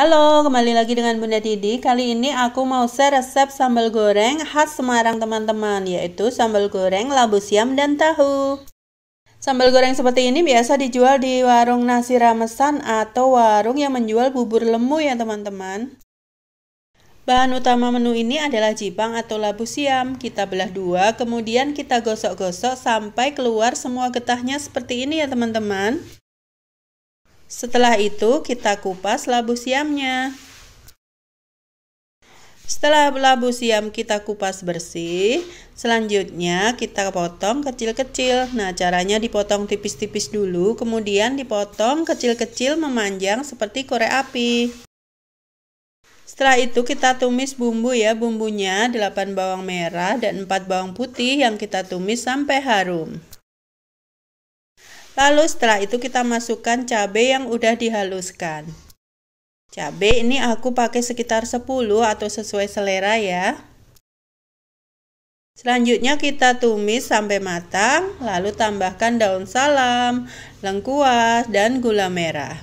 Halo, kembali lagi dengan Bunda Didi. Kali ini aku mau share resep sambal goreng khas Semarang teman-teman, yaitu sambal goreng labu siam dan tahu. Sambal goreng seperti ini biasa dijual di warung nasi ramesan atau warung yang menjual bubur lemu ya teman-teman. Bahan utama menu ini adalah jipang atau labu siam. Kita belah dua, kemudian kita gosok-gosok sampai keluar semua getahnya seperti ini ya teman-teman. Setelah itu kita kupas labu siamnya. Setelah labu siam kita kupas bersih, selanjutnya kita potong kecil-kecil. Nah, caranya dipotong tipis-tipis dulu, kemudian dipotong kecil-kecil memanjang seperti korek api. Setelah itu kita tumis bumbu ya, bumbunya 8 bawang merah dan 4 bawang putih yang kita tumis sampai harum. Lalu setelah itu kita masukkan cabai yang udah dihaluskan. Cabai ini aku pakai sekitar 10 atau sesuai selera ya. Selanjutnya kita tumis sampai matang, lalu tambahkan daun salam, lengkuas, dan gula merah.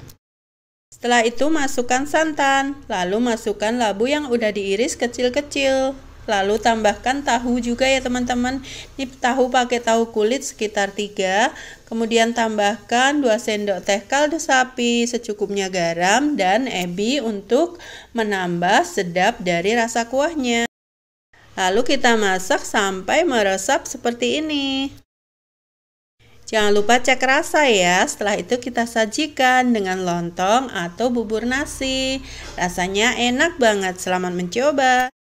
Setelah itu masukkan santan, lalu masukkan labu yang udah diiris kecil-kecil. Lalu tambahkan tahu juga ya teman-teman. Ini tahu pakai tahu kulit sekitar 3. Kemudian tambahkan 2 sendok teh kaldu sapi, secukupnya garam dan ebi untuk menambah sedap dari rasa kuahnya. Lalu kita masak sampai meresap seperti ini. Jangan lupa cek rasa ya. Setelah itu kita sajikan dengan lontong atau bubur nasi. Rasanya enak banget. Selamat mencoba.